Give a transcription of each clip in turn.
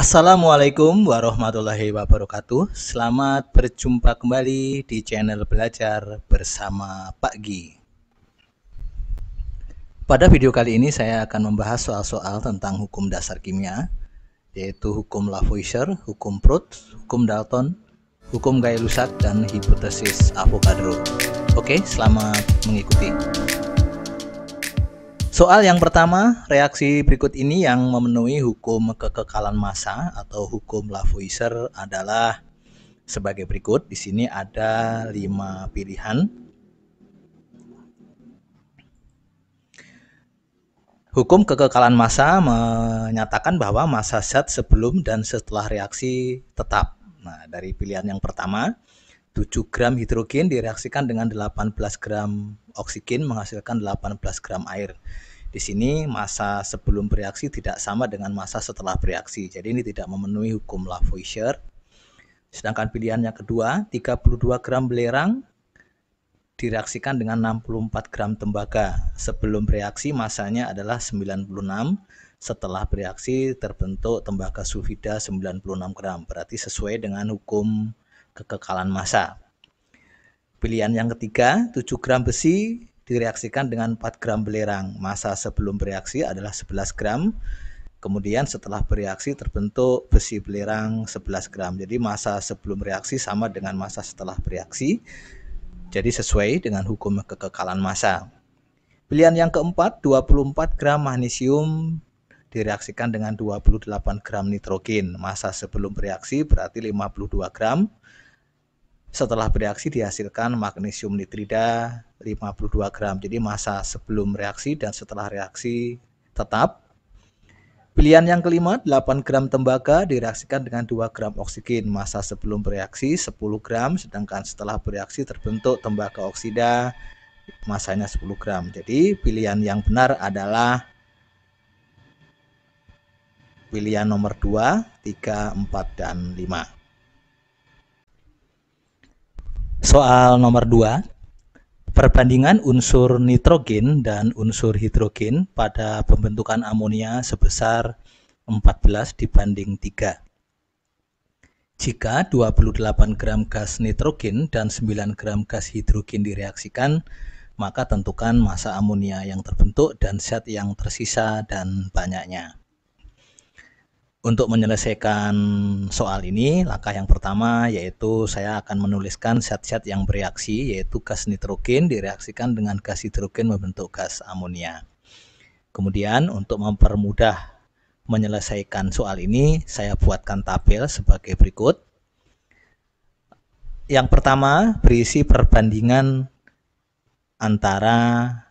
Assalamualaikum warahmatullahi wabarakatuh. Selamat berjumpa kembali di channel Belajar bersama Pak Gi. Pada video kali ini saya akan membahas soal-soal tentang hukum dasar kimia, yaitu hukum Lavoisier, hukum Prout, hukum Dalton, hukum Gay-Lussac dan hipotesis Avogadro. Oke, selamat mengikuti. Soal yang pertama, reaksi berikut ini yang memenuhi hukum kekekalan massa atau hukum Lavoisier adalah sebagai berikut. Di sini ada lima pilihan. Hukum kekekalan massa menyatakan bahwa massa zat sebelum dan setelah reaksi tetap. Nah, dari pilihan yang pertama, 7 gram hidrogen direaksikan dengan 18 gram oksigen menghasilkan 18 gram air. Di sini masa sebelum bereaksi tidak sama dengan masa setelah bereaksi. Jadi ini tidak memenuhi hukum Lavoisier. Sedangkan pilihan yang kedua, 32 gram belerang direaksikan dengan 64 gram tembaga. Sebelum bereaksi masanya adalah 96, setelah bereaksi terbentuk tembaga sulfida 96 gram. Berarti sesuai dengan hukum kekekalan massa. Pilihan yang ketiga, 7 gram besi direaksikan dengan 4 gram belerang. Masa sebelum bereaksi adalah 11 gram. Kemudian setelah bereaksi terbentuk besi belerang 11 gram. Jadi masa sebelum reaksi sama dengan masa setelah bereaksi. Jadi sesuai dengan hukum kekekalan massa. Pilihan yang keempat, 24 gram magnesium direaksikan dengan 28 gram nitrogen. Masa sebelum bereaksi berarti 52 gram. Setelah bereaksi dihasilkan magnesium nitrida 52 gram. Jadi masa sebelum reaksi dan setelah reaksi tetap. Pilihan yang kelima, 8 gram tembaga direaksikan dengan 2 gram oksigen. Masa sebelum bereaksi 10 gram, sedangkan setelah bereaksi terbentuk tembaga oksida masanya 10 gram. Jadi pilihan yang benar adalah pilihan nomor 2, 3, 4, dan 5. Soal nomor 2, perbandingan unsur nitrogen dan unsur hidrogen pada pembentukan amonia sebesar 14 dibanding 3. Jika 28 gram gas nitrogen dan 9 gram gas hidrogen direaksikan, maka tentukan massa amonia yang terbentuk dan zat yang tersisa dan banyaknya. Untuk menyelesaikan soal ini, langkah yang pertama yaitu saya akan menuliskan zat-zat yang bereaksi, yaitu gas nitrogen direaksikan dengan gas hidrogen membentuk gas amonia. Kemudian untuk mempermudah menyelesaikan soal ini, saya buatkan tabel sebagai berikut. Yang pertama berisi perbandingan antara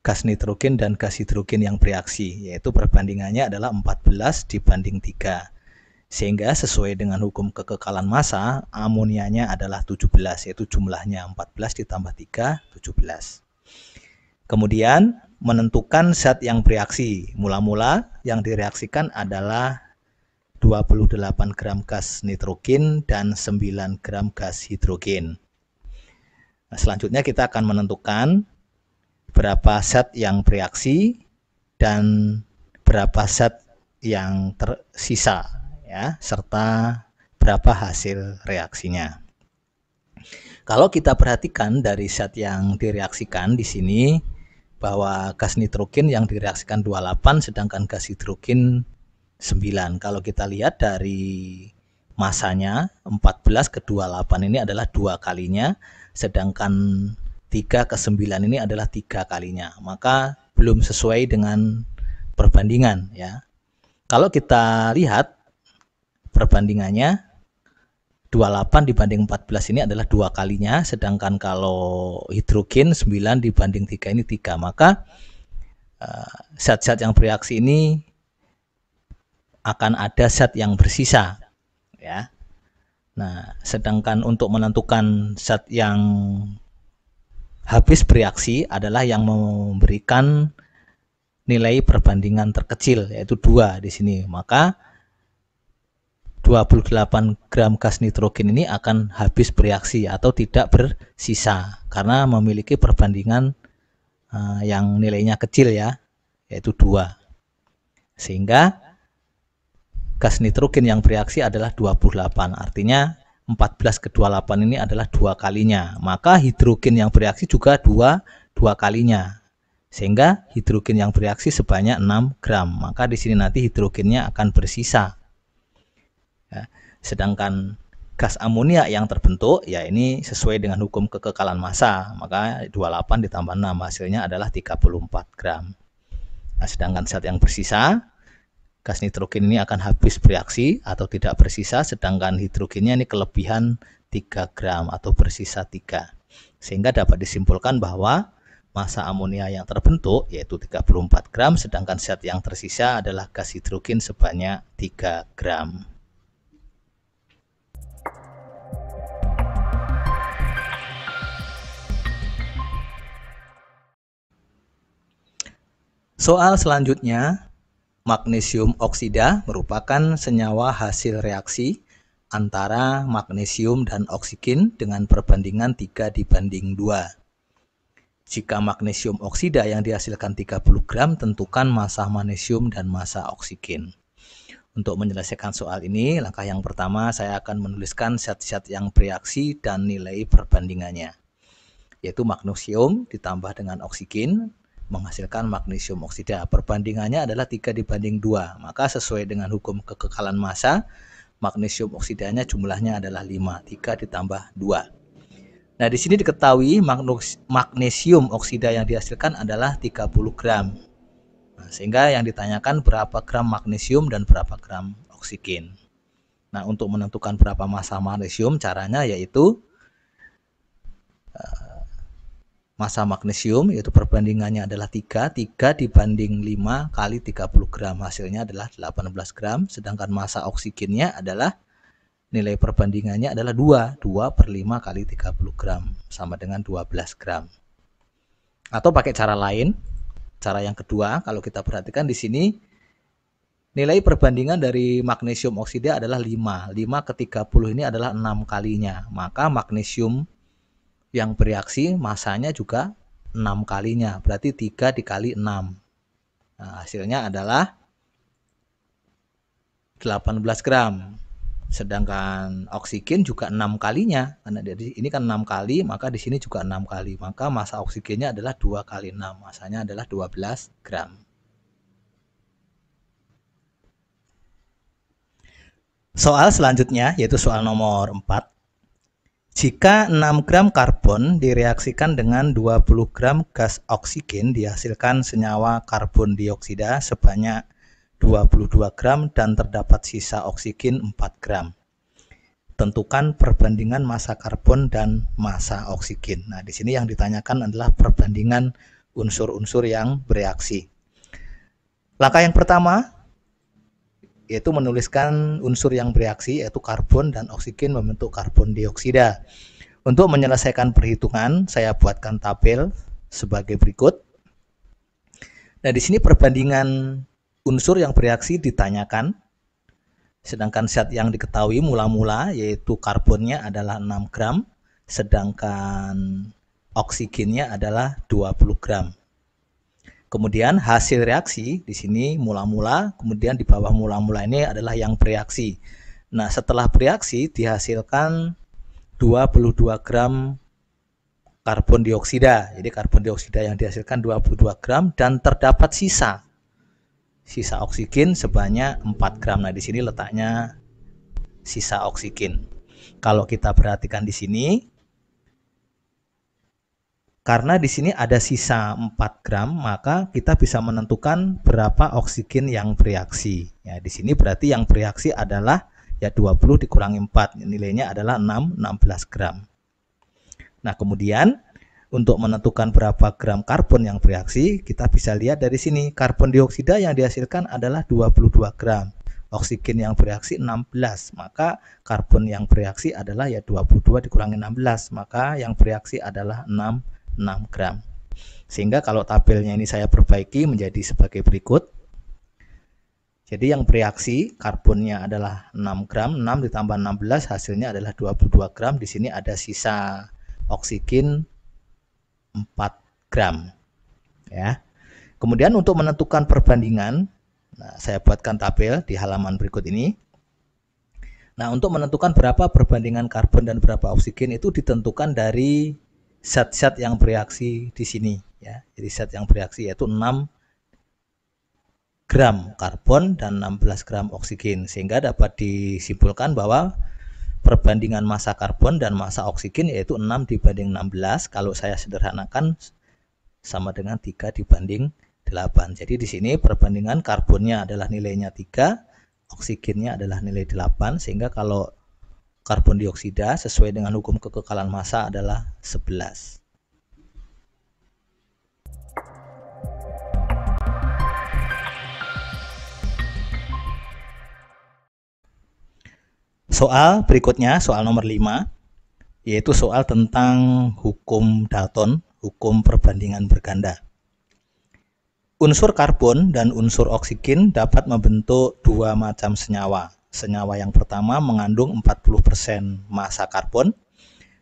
gas nitrogen dan gas hidrogen yang bereaksi, yaitu perbandingannya adalah 14 dibanding 3. Sehingga sesuai dengan hukum kekekalan massa, amonianya adalah 17, yaitu jumlahnya 14 ditambah 3, 17. Kemudian menentukan zat yang bereaksi. Mula-mula yang direaksikan adalah 28 gram gas nitrogen dan 9 gram gas hidrogen. Nah, selanjutnya kita akan menentukan berapa zat yang bereaksi dan berapa zat yang tersisa ya serta berapa hasil reaksinya. Kalau kita perhatikan dari zat yang direaksikan di sini bahwa gas nitrogen yang direaksikan 28 sedangkan gas hidrogen 9. Kalau kita lihat dari masanya 14 ke 28 ini adalah dua kalinya sedangkan 3 ke 9 ini adalah tiga kalinya. Maka belum sesuai dengan perbandingan ya. Kalau kita lihat perbandingannya 28 dibanding 14 ini adalah dua kalinya sedangkan kalau hidrogen 9 dibanding tiga ini 3 maka eh, zat-zat uh, yang bereaksi ini akan ada zat yang bersisa ya Nah sedangkan untuk menentukan zat yang Habis bereaksi adalah yang memberikan nilai perbandingan terkecil yaitu dua di sini. Maka 28 gram gas nitrogen ini akan habis bereaksi atau tidak bersisa karena memiliki perbandingan eh, yang nilainya kecil ya, yaitu dua Sehingga gas nitrogen yang bereaksi adalah 28. Artinya 14 ke 28 ini adalah dua kalinya. Maka hidrogen yang bereaksi juga dua, dua kalinya. Sehingga hidrogen yang bereaksi sebanyak 6 gram. Maka di sini nanti hidrogennya akan bersisa. Ya, sedangkan gas amonia yang terbentuk, ya ini sesuai dengan hukum kekekalan massa. Maka 28 ditambah 6 hasilnya adalah 34 gram. Nah, sedangkan zat yang bersisa gas nitrogen ini akan habis bereaksi atau tidak bersisa sedangkan hidrogennya ini kelebihan 3 gram atau bersisa 3 sehingga dapat disimpulkan bahwa massa amonia yang terbentuk yaitu 34 gram sedangkan zat yang tersisa adalah gas hidrogen sebanyak 3 gram Soal selanjutnya Magnesium oksida merupakan senyawa hasil reaksi antara magnesium dan oksigen dengan perbandingan 3 dibanding 2. Jika magnesium oksida yang dihasilkan 30 gram, tentukan massa magnesium dan massa oksigen. Untuk menyelesaikan soal ini, langkah yang pertama saya akan menuliskan zat-zat yang bereaksi dan nilai perbandingannya, yaitu magnesium ditambah dengan oksigen menghasilkan magnesium oksida. Perbandingannya adalah 3 dibanding 2. Maka sesuai dengan hukum kekekalan massa, magnesium oksidanya jumlahnya adalah 5. 3 ditambah 2. Nah, di sini diketahui magnesium oksida yang dihasilkan adalah 30 gram. Nah, sehingga yang ditanyakan berapa gram magnesium dan berapa gram oksigen. Nah, untuk menentukan berapa massa magnesium caranya yaitu eh, massa magnesium yaitu perbandingannya adalah 3 3 dibanding 5 kali 30 gram hasilnya adalah 18 gram sedangkan massa oksigennya adalah nilai perbandingannya adalah 2 2 per 5 kali 30 gram sama dengan 12 gram atau pakai cara lain cara yang kedua kalau kita perhatikan di sini Nilai perbandingan dari magnesium oksida adalah 5. 5 ke 30 ini adalah 6 kalinya. Maka magnesium yang bereaksi masanya juga 6 kalinya, berarti 3 dikali 6. Nah, hasilnya adalah 18 gram. Sedangkan oksigen juga 6 kalinya, karena jadi ini kan 6 kali, maka di sini juga 6 kali. Maka masa oksigennya adalah 2 kali 6, masanya adalah 12 gram. Soal selanjutnya yaitu soal nomor 4 jika 6 gram karbon direaksikan dengan 20 gram gas oksigen dihasilkan senyawa karbon dioksida sebanyak 22 gram dan terdapat sisa oksigen 4 gram. Tentukan perbandingan massa karbon dan massa oksigen. Nah, di sini yang ditanyakan adalah perbandingan unsur-unsur yang bereaksi. Langkah yang pertama, yaitu menuliskan unsur yang bereaksi yaitu karbon dan oksigen membentuk karbon dioksida. Untuk menyelesaikan perhitungan, saya buatkan tabel sebagai berikut. Nah, di sini perbandingan unsur yang bereaksi ditanyakan. Sedangkan zat yang diketahui mula-mula yaitu karbonnya adalah 6 gram, sedangkan oksigennya adalah 20 gram. Kemudian hasil reaksi di sini mula-mula, kemudian di bawah mula-mula ini adalah yang bereaksi. Nah, setelah bereaksi dihasilkan 22 gram karbon dioksida. Jadi karbon dioksida yang dihasilkan 22 gram dan terdapat sisa sisa oksigen sebanyak 4 gram. Nah, di sini letaknya sisa oksigen. Kalau kita perhatikan di sini, karena di sini ada sisa 4 gram, maka kita bisa menentukan berapa oksigen yang bereaksi. Ya, di sini berarti yang bereaksi adalah ya 20 dikurangi 4, nilainya adalah 6, 16 gram. Nah, kemudian untuk menentukan berapa gram karbon yang bereaksi, kita bisa lihat dari sini karbon dioksida yang dihasilkan adalah 22 gram, oksigen yang bereaksi 16, maka karbon yang bereaksi adalah ya 22 dikurangi 16, maka yang bereaksi adalah 6 6 gram. Sehingga kalau tabelnya ini saya perbaiki menjadi sebagai berikut. Jadi yang bereaksi karbonnya adalah 6 gram, 6 ditambah 16 hasilnya adalah 22 gram. Di sini ada sisa oksigen 4 gram. Ya. Kemudian untuk menentukan perbandingan, nah saya buatkan tabel di halaman berikut ini. Nah, untuk menentukan berapa perbandingan karbon dan berapa oksigen itu ditentukan dari zat-zat yang bereaksi di sini ya. Jadi zat yang bereaksi yaitu 6 gram karbon dan 16 gram oksigen sehingga dapat disimpulkan bahwa perbandingan massa karbon dan massa oksigen yaitu 6 dibanding 16 kalau saya sederhanakan sama dengan 3 dibanding 8 jadi di sini perbandingan karbonnya adalah nilainya 3 oksigennya adalah nilai 8 sehingga kalau karbon dioksida sesuai dengan hukum kekekalan massa adalah 11. Soal berikutnya, soal nomor 5, yaitu soal tentang hukum Dalton, hukum perbandingan berganda. Unsur karbon dan unsur oksigen dapat membentuk dua macam senyawa, Senyawa yang pertama mengandung 40% massa karbon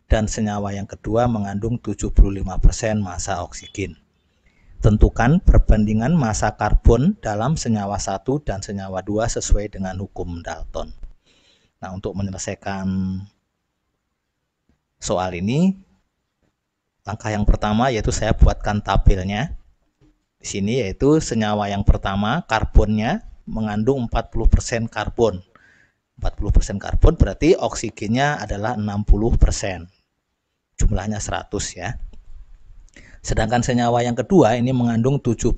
dan senyawa yang kedua mengandung 75% massa oksigen. Tentukan perbandingan massa karbon dalam senyawa 1 dan senyawa 2 sesuai dengan hukum Dalton. Nah, untuk menyelesaikan soal ini, langkah yang pertama yaitu saya buatkan tabelnya. Di sini yaitu senyawa yang pertama, karbonnya mengandung 40% karbon. 40% karbon berarti oksigennya adalah 60%. Jumlahnya 100 ya. Sedangkan senyawa yang kedua ini mengandung 75%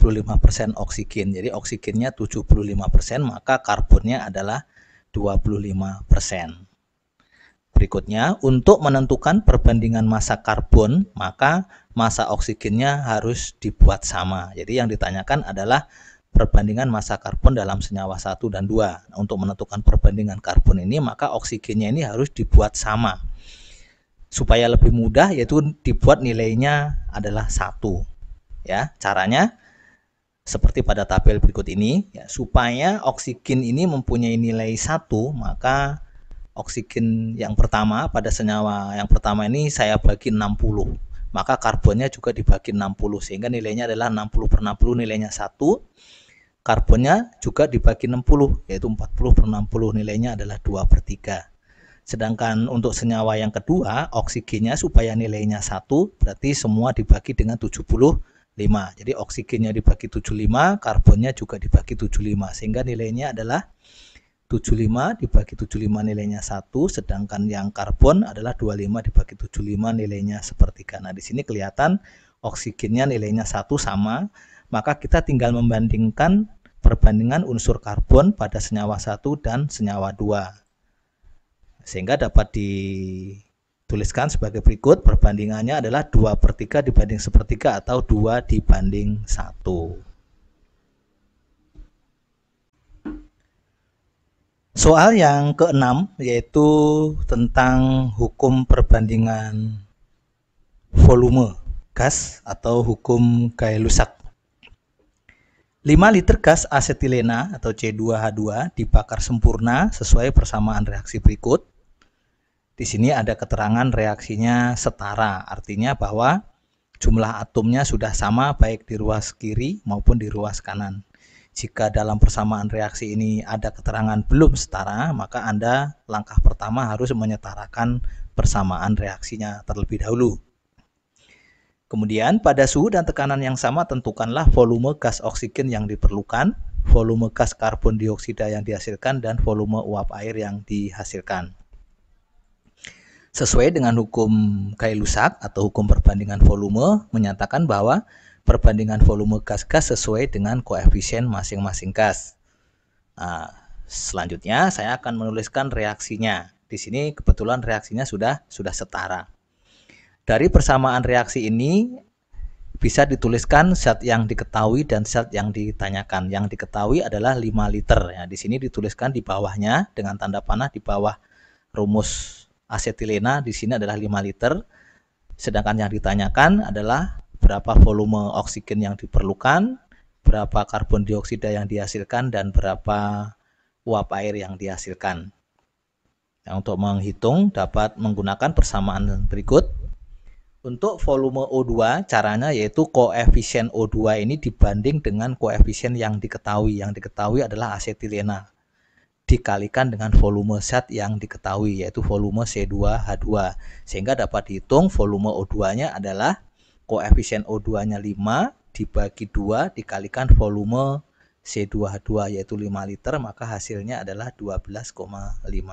oksigen. Jadi oksigennya 75%, maka karbonnya adalah 25%. Berikutnya, untuk menentukan perbandingan massa karbon, maka massa oksigennya harus dibuat sama. Jadi yang ditanyakan adalah perbandingan massa karbon dalam senyawa 1 dan 2. Nah, untuk menentukan perbandingan karbon ini, maka oksigennya ini harus dibuat sama. Supaya lebih mudah yaitu dibuat nilainya adalah satu. Ya, caranya seperti pada tabel berikut ini ya, supaya oksigen ini mempunyai nilai satu maka oksigen yang pertama pada senyawa yang pertama ini saya bagi 60 maka karbonnya juga dibagi 60 sehingga nilainya adalah 60 per 60 nilainya satu Karbonnya juga dibagi 60, yaitu 40 per 60 nilainya adalah 2 per 3. Sedangkan untuk senyawa yang kedua, oksigennya supaya nilainya 1, berarti semua dibagi dengan 75. Jadi oksigennya dibagi 75, karbonnya juga dibagi 75, sehingga nilainya adalah 75 dibagi 75 nilainya 1, sedangkan yang karbon adalah 25 dibagi 75 nilainya sepertiga. Nah, di sini kelihatan oksigennya nilainya 1 sama, maka kita tinggal membandingkan perbandingan unsur karbon pada senyawa 1 dan senyawa 2 sehingga dapat dituliskan sebagai berikut perbandingannya adalah 2 per 3 dibanding 1 per 3 atau 2 dibanding 1 Soal yang keenam yaitu tentang hukum perbandingan volume gas atau hukum Gay-Lussac. 5 liter gas asetilena atau C2H2 dibakar sempurna sesuai persamaan reaksi berikut. Di sini ada keterangan reaksinya setara, artinya bahwa jumlah atomnya sudah sama baik di ruas kiri maupun di ruas kanan. Jika dalam persamaan reaksi ini ada keterangan belum setara, maka Anda langkah pertama harus menyetarakan persamaan reaksinya terlebih dahulu. Kemudian pada suhu dan tekanan yang sama tentukanlah volume gas oksigen yang diperlukan, volume gas karbon dioksida yang dihasilkan, dan volume uap air yang dihasilkan. Sesuai dengan hukum Gay-Lussac atau hukum perbandingan volume menyatakan bahwa perbandingan volume gas-gas sesuai dengan koefisien masing-masing gas. Nah, selanjutnya saya akan menuliskan reaksinya. Di sini kebetulan reaksinya sudah sudah setara. Dari persamaan reaksi ini bisa dituliskan zat yang diketahui dan zat yang ditanyakan. Yang diketahui adalah 5 liter. Ya, di sini dituliskan di bawahnya dengan tanda panah di bawah rumus asetilena di sini adalah 5 liter. Sedangkan yang ditanyakan adalah berapa volume oksigen yang diperlukan, berapa karbon dioksida yang dihasilkan dan berapa uap air yang dihasilkan. Nah, untuk menghitung dapat menggunakan persamaan berikut untuk volume O2 caranya yaitu koefisien O2 ini dibanding dengan koefisien yang diketahui. Yang diketahui adalah asetilena dikalikan dengan volume zat yang diketahui yaitu volume C2H2 sehingga dapat dihitung volume O2-nya adalah koefisien O2-nya 5 dibagi 2 dikalikan volume C2H2 yaitu 5 liter maka hasilnya adalah 12,5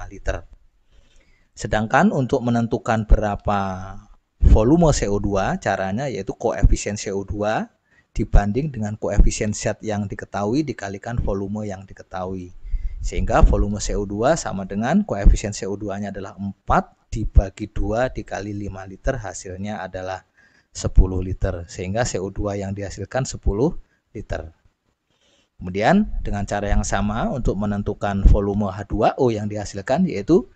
liter. Sedangkan untuk menentukan berapa volume CO2 caranya yaitu koefisien CO2 dibanding dengan koefisien zat yang diketahui dikalikan volume yang diketahui. Sehingga volume CO2 sama dengan koefisien CO2-nya adalah 4 dibagi 2 dikali 5 liter hasilnya adalah 10 liter. Sehingga CO2 yang dihasilkan 10 liter. Kemudian dengan cara yang sama untuk menentukan volume H2O yang dihasilkan yaitu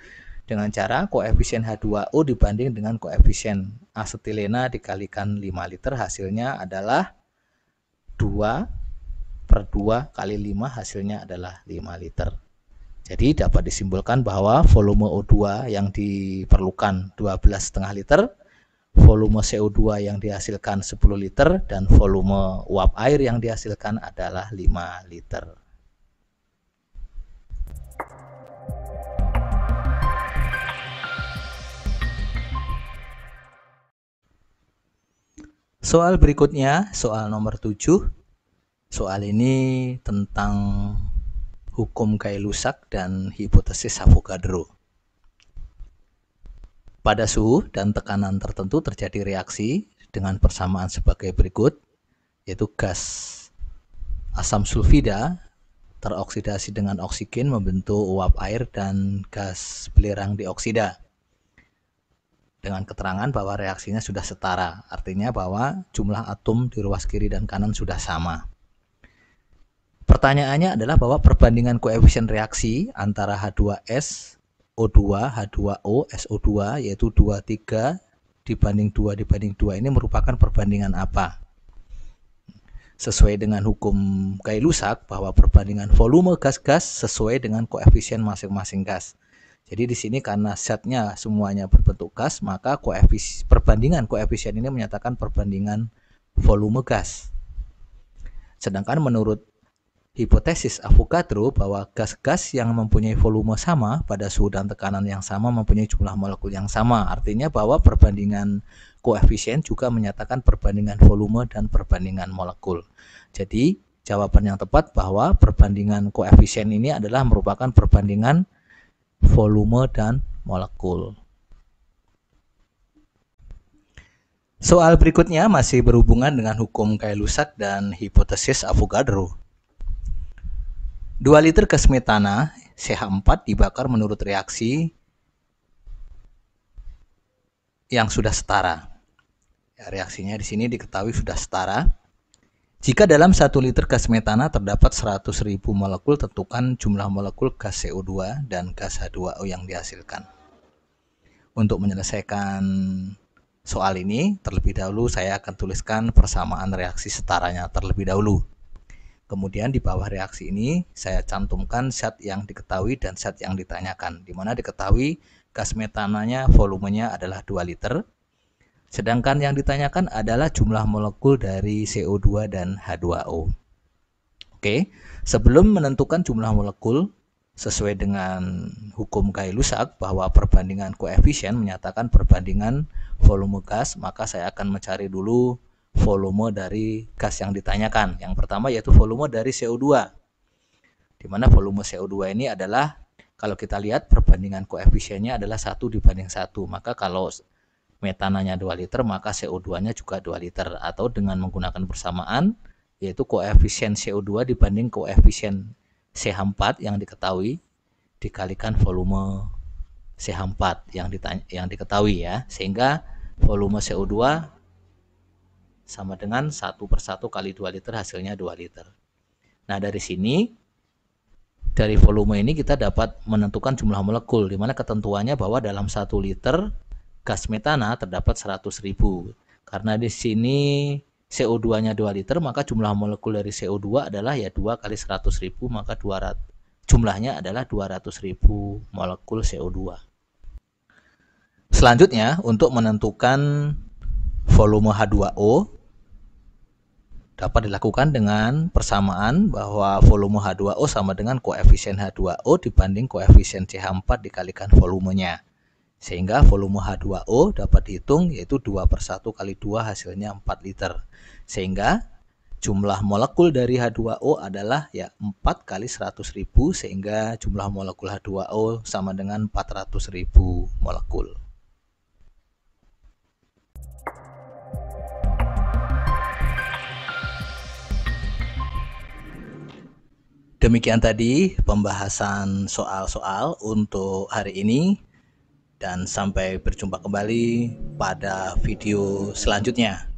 dengan cara koefisien H2O dibanding dengan koefisien asetilena dikalikan 5 liter hasilnya adalah 2 per 2 kali 5 hasilnya adalah 5 liter. Jadi dapat disimpulkan bahwa volume O2 yang diperlukan 12,5 liter, volume CO2 yang dihasilkan 10 liter, dan volume uap air yang dihasilkan adalah 5 liter. Soal berikutnya, soal nomor 7. Soal ini tentang hukum Gay-Lussac dan hipotesis Avogadro. Pada suhu dan tekanan tertentu terjadi reaksi dengan persamaan sebagai berikut, yaitu gas asam sulfida teroksidasi dengan oksigen membentuk uap air dan gas belerang dioksida dengan keterangan bahwa reaksinya sudah setara, artinya bahwa jumlah atom di ruas kiri dan kanan sudah sama. Pertanyaannya adalah bahwa perbandingan koefisien reaksi antara H2S, O2, H2O, SO2 yaitu 23 dibanding 2 dibanding 2 ini merupakan perbandingan apa? Sesuai dengan hukum Gay-Lussac bahwa perbandingan volume gas-gas sesuai dengan koefisien masing-masing gas. Jadi di sini karena setnya semuanya berbentuk gas, maka koefisien perbandingan koefisien ini menyatakan perbandingan volume gas. Sedangkan menurut hipotesis Avogadro bahwa gas-gas yang mempunyai volume sama pada suhu dan tekanan yang sama mempunyai jumlah molekul yang sama. Artinya bahwa perbandingan koefisien juga menyatakan perbandingan volume dan perbandingan molekul. Jadi jawaban yang tepat bahwa perbandingan koefisien ini adalah merupakan perbandingan volume, dan molekul. Soal berikutnya masih berhubungan dengan hukum Kailusat dan hipotesis Avogadro. 2 liter kesmetana CH4 dibakar menurut reaksi yang sudah setara. Ya, reaksinya di sini diketahui sudah setara. Jika dalam 1 liter gas metana terdapat 100.000 molekul, tentukan jumlah molekul gas CO2 dan gas H2O yang dihasilkan. Untuk menyelesaikan soal ini, terlebih dahulu saya akan tuliskan persamaan reaksi setaranya terlebih dahulu. Kemudian di bawah reaksi ini, saya cantumkan zat yang diketahui dan zat yang ditanyakan, di mana diketahui gas metananya volumenya adalah 2 liter, Sedangkan yang ditanyakan adalah jumlah molekul dari CO2 dan H2O. Oke, sebelum menentukan jumlah molekul, sesuai dengan hukum Gay-Lussac bahwa perbandingan koefisien menyatakan perbandingan volume gas, maka saya akan mencari dulu volume dari gas yang ditanyakan. Yang pertama yaitu volume dari CO2. Di mana volume CO2 ini adalah kalau kita lihat perbandingan koefisiennya adalah satu dibanding satu maka kalau metananya 2 liter maka CO2-nya juga 2 liter atau dengan menggunakan persamaan yaitu koefisien CO2 dibanding koefisien CH4 yang diketahui dikalikan volume CH4 yang ditanya, yang diketahui ya sehingga volume CO2 sama dengan 1 per 1 kali 2 liter hasilnya 2 liter nah dari sini dari volume ini kita dapat menentukan jumlah molekul dimana ketentuannya bahwa dalam 1 liter gas metana terdapat 100.000. Karena di sini CO2-nya 2 liter, maka jumlah molekul dari CO2 adalah ya 2 kali 100.000 maka 200 jumlahnya adalah 200.000 molekul CO2. Selanjutnya, untuk menentukan volume H2O dapat dilakukan dengan persamaan bahwa volume H2O sama dengan koefisien H2O dibanding koefisien CH4 dikalikan volumenya. Sehingga volume H2O dapat dihitung yaitu 2 per 1 kali 2 hasilnya 4 liter. Sehingga jumlah molekul dari H2O adalah ya 4 kali 100 ribu sehingga jumlah molekul H2O sama dengan 400 ribu molekul. Demikian tadi pembahasan soal-soal untuk hari ini dan sampai berjumpa kembali pada video selanjutnya.